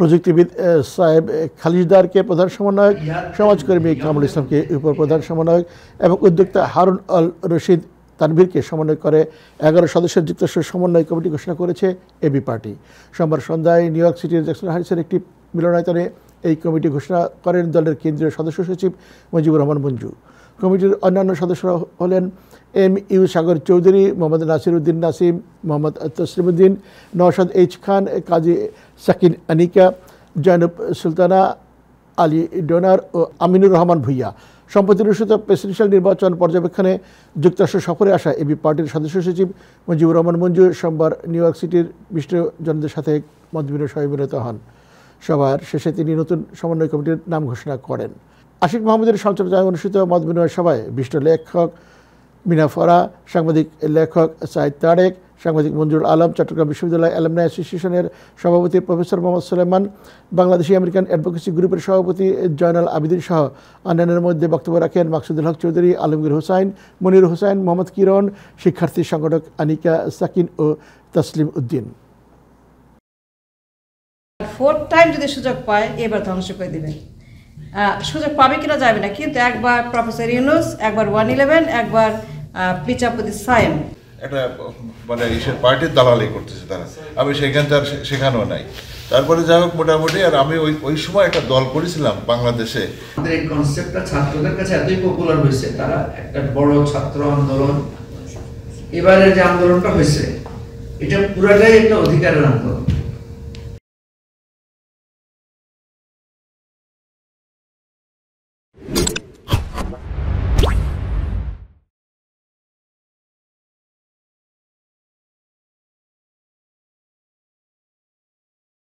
প্রযুক্তিবিদ সাহেব খালিজদারকে প্রধান সমন্বয়ক সমাজকর্মী কামরুল ইসলামকে উপপ্রধান সমন্বয়ক এবং উদ্যোক্তা হারুন আল রশিদ তানভীরকে সমন্বয় করে এগারো সদস্যের যুক্তরাষ্ট্র সমন্বয় কমিটি ঘোষণা করেছে এবি পার্টি সোমবার সন্ধ্যায় নিউ ইয়র্ক সিটির জ্যাকসন হাইসের একটি মিলনায়তনে এই কমিটি ঘোষণা করেন দলের কেন্দ্রীয় সদস্য সচিব মুজিবুর রহমান মঞ্জু কমিটির অন্যান্য সদস্যরা হলেন এম ইউ সাগর চৌধুরী মোহাম্মদ নাসির উদ্দিন নাসিম মোহাম্মদ তসলিমুদ্দিন নওশাদ এইচ খান কাজী সাকিন আনিকা জয়নব সুলতানা আলী ডোনার ও আমিনুর রহমান ভুইয়া সম্প্রতি অনুষ্ঠিত প্রেসিডেন্সিয়াল নির্বাচন পর্যবেক্ষণে যুক্তরাষ্ট্র সফরে আসা এবি পার্টির সদস্য সচিব মুজিবুর রহমান মঞ্জু সোমবার নিউ ইয়র্ক সিটির জনদের সাথে মতবিনিময় সভায় মিলিত হন সভার শেষে তিনি নতুন সমন্বয় কমিটির নাম ঘোষণা করেন আশিক মাহমুদের সঞ্চালনায় অনুষ্ঠিত মত বিনিময় সভায় বিষ্ট লেখক মিনা ফরা সাংবাদিক লেখক সাহিদ তারেক সাংবাদিক মঞ্জুর আলম চট্টগ্রাম বিশ্ববিদ্যালয় অ্যালামনা অ্যাসোসিয়েশনের সভাপতি professor Mohammad Suleman Bangladeshi American advocacy গ্রুপের সভাপতি জয়নাল আবিদিন সহ অন্যান্যের মধ্যে বক্তব্য রাখেন মাকসুদুল হক চৌধুরী আলমগীর হোসাইন মনির হোসাইন মোহাম্মদ কিরণ শিক্ষার্থী সংগঠক আনিকা সাকিন ও তসলিম উদ্দিন ফোর্থ টাইম যদি সুযোগ পায় এবার ধ্বংস করে দেবেন সুযোগ পাবে কিনা যাবে না কিন্তু একবার প্রফেসর ইউনুস একবার ওয়ান ইলেভেন একবার বিচারপতি সায়েম একটা মানে ইসের পার্টির দালালি করতেছে তারা আমি তার সেখানেও নাই তারপরে যাই হোক মোটামুটি আর আমি ওই ওই সময় একটা দল করেছিলাম বাংলাদেশে এই কনসেপ্টটা ছাত্রদের কাছে এতই পপুলার হয়েছে তারা একটা বড় ছাত্র আন্দোলন এবারে যে আন্দোলনটা হয়েছে এটা পুরাটাই একটা অধিকারের আন্দোলন